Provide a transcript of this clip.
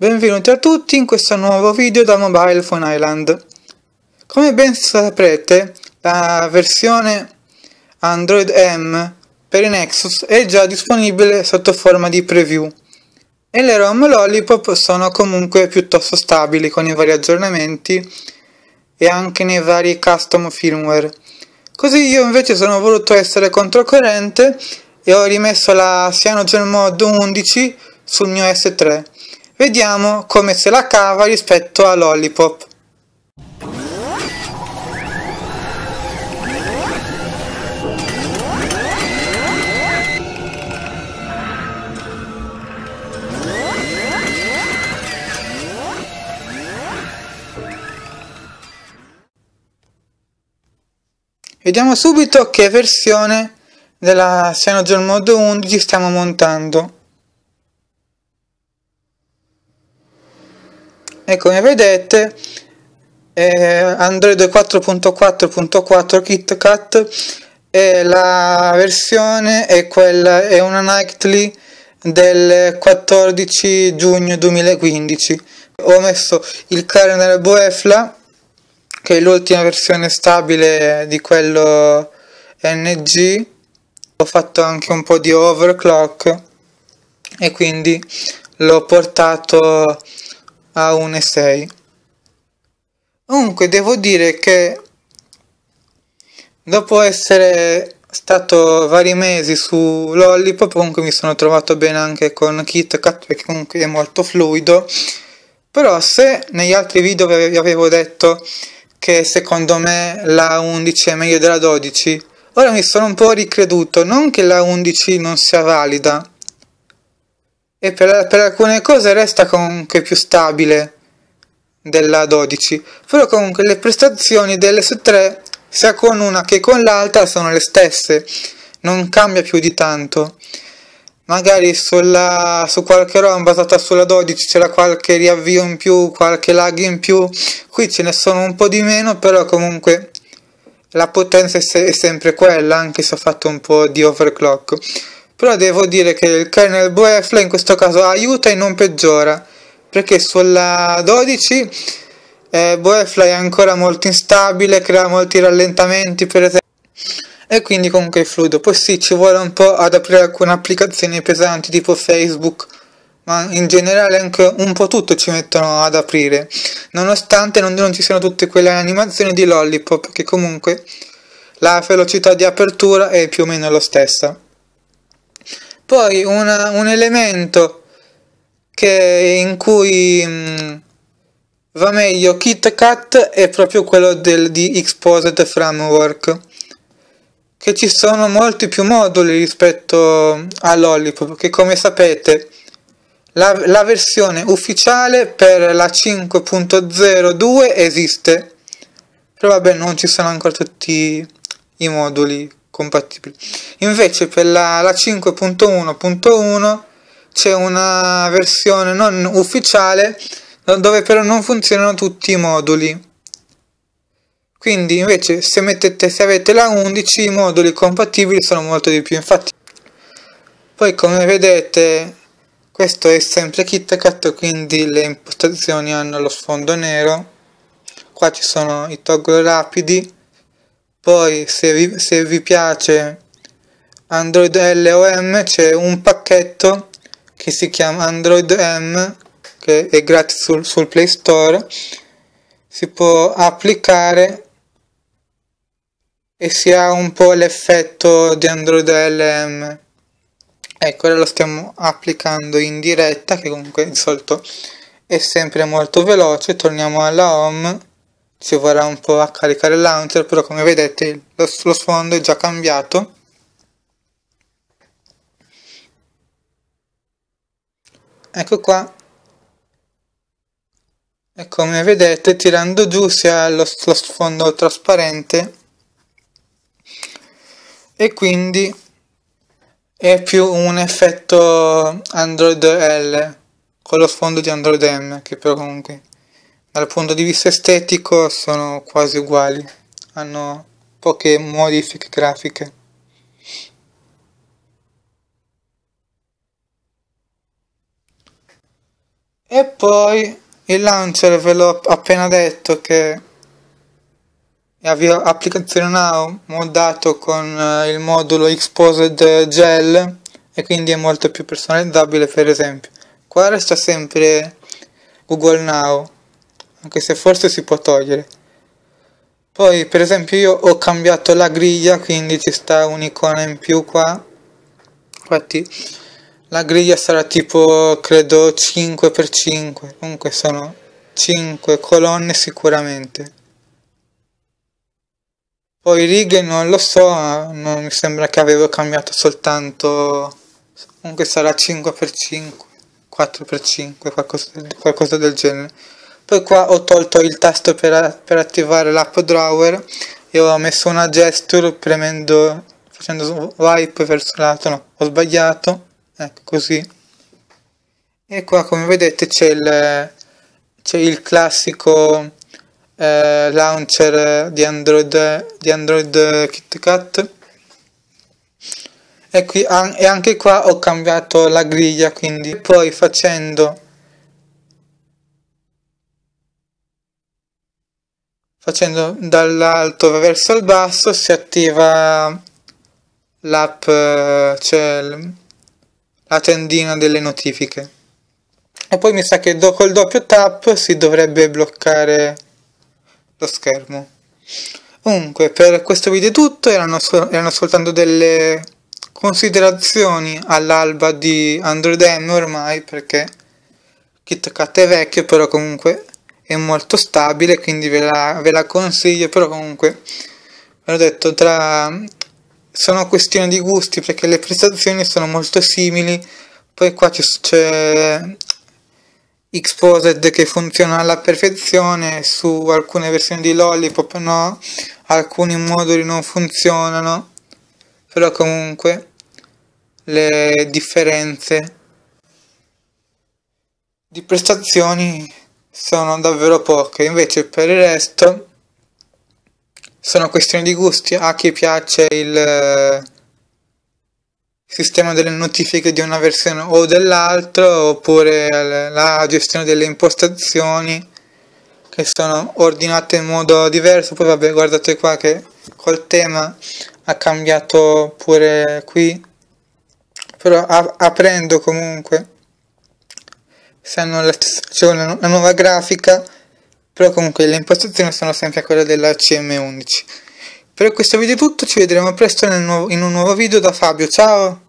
Benvenuti a tutti in questo nuovo video da Mobile Phone Island. Come ben saprete, la versione Android M per i Nexus è già disponibile sotto forma di preview e le ROM Lollipop sono comunque piuttosto stabili con i vari aggiornamenti e anche nei vari custom firmware. Così io invece sono voluto essere controcorrente e ho rimesso la Cyanogen Mod 11 sul mio S3 Vediamo come se la cava rispetto a Lollipop. Vediamo subito che versione della Cyanogen Mode 11 stiamo montando. e come vedete eh, Android 4.4.4 KitKat e la versione è quella è una nightly del 14 giugno 2015 ho messo il kernel Boefla che è l'ultima versione stabile di quello NG ho fatto anche un po' di overclock e quindi l'ho portato a 1,6. Comunque devo dire che dopo essere stato vari mesi su Lollipop, comunque mi sono trovato bene anche con KitKat perché comunque è molto fluido. Però se negli altri video vi avevo detto che secondo me la 11 è meglio della 12, ora mi sono un po' ricreduto, non che la 11 non sia valida, e per, per, alcune cose resta comunque più stabile della 12 però comunque le prestazioni delle su 3 sia con una che con l'altra sono le stesse non cambia più di tanto magari sulla, su qualche ROM basata sulla 12 c'era qualche riavvio in più qualche lag in più qui ce ne sono un po' di meno però comunque la potenza è, se è sempre quella anche se ho fatto un po' di overclock però devo dire che il kernel Boefla in questo caso aiuta e non peggiora perché sulla 12 eh, Boefla è ancora molto instabile crea molti rallentamenti per esempio e quindi comunque è fluido poi sì ci vuole un po' ad aprire alcune applicazioni pesanti tipo Facebook ma in generale anche un po' tutto ci mettono ad aprire nonostante non, non ci siano tutte quelle animazioni di Lollipop che comunque la velocità di apertura è più o meno la stessa poi una, un elemento che, in cui mh, mm, va meglio KitKat è proprio quello del, di Exposed Framework che ci sono molti più moduli rispetto all'Olipop che come sapete la, la versione ufficiale per la 5.02 esiste però vabbè non ci sono ancora tutti i moduli compatibili. Invece per la, la 5.1.1 c'è una versione non ufficiale dove però non funzionano tutti i moduli. Quindi invece se, mettete, se avete la 11 i moduli compatibili sono molto di più. Infatti poi come vedete questo è sempre KitKat quindi le impostazioni hanno lo sfondo nero. Qua ci sono i toggle rapidi poi se vi, se vi piace Android L o M c'è un pacchetto che si chiama Android M che è gratis sul, sul Play Store si può applicare e si ha un po' l'effetto di Android LM ecco ora lo stiamo applicando in diretta che comunque di solito è sempre molto veloce torniamo alla home ci vorrà un po' a caricare il launcher però come vedete lo, lo sfondo è già cambiato ecco qua e come vedete tirando giù si ha lo, lo sfondo trasparente e quindi è più un effetto Android L con lo sfondo di Android M che però comunque dal punto di vista estetico sono quasi uguali, hanno poche modifiche grafiche. E poi il launcher ve l'ho appena detto che applicazione now moddato con eh, il modulo Exposed Gel e quindi è molto più personalizzabile per esempio. Qua resta sempre Google Now anche se forse si può togliere. Poi per esempio io ho cambiato la griglia, quindi ci sta un'icona in più qua. Infatti la griglia sarà tipo credo 5x5, comunque sono 5 colonne sicuramente. Poi righe non lo so, non mi sembra che avevo cambiato soltanto, comunque sarà 5x5, 4x5, qualcosa, qualcosa del genere poi qua ho tolto il tasto per, per attivare l'app drawer e ho messo una gesture premendo facendo swipe verso l'alto no ho sbagliato ecco così e qua come vedete c'è il, il, classico eh, launcher di android di android kitkat e, qui, an e anche qua ho cambiato la griglia quindi poi facendo facendo dall'alto verso il basso si attiva l'app, cioè la tendina delle notifiche. E poi mi sa che do, col doppio tap si dovrebbe bloccare lo schermo. Comunque, per questo video è tutto, erano, so erano soltanto delle considerazioni all'alba di Android M ormai, perché KitKat è vecchio, però comunque è molto stabile quindi ve la, ve la consiglio però comunque ve l'ho detto tra sono questione di gusti perché le prestazioni sono molto simili poi qua c'è Exposed che funziona alla perfezione su alcune versioni di Lollipop no alcuni moduli non funzionano però comunque le differenze di prestazioni sono davvero poche, invece per il resto sono questioni di gusti, a chi piace il eh, sistema delle notifiche di una versione o dell'altra, oppure la gestione delle impostazioni che sono ordinate in modo diverso, poi vabbè guardate qua che col tema ha cambiato pure qui, però aprendo comunque se hanno la stessa cioè, una nuova grafica però comunque le impostazioni sono sempre quelle della CM11 per questo video è tutto ci vedremo presto nuovo, in un nuovo video da Fabio ciao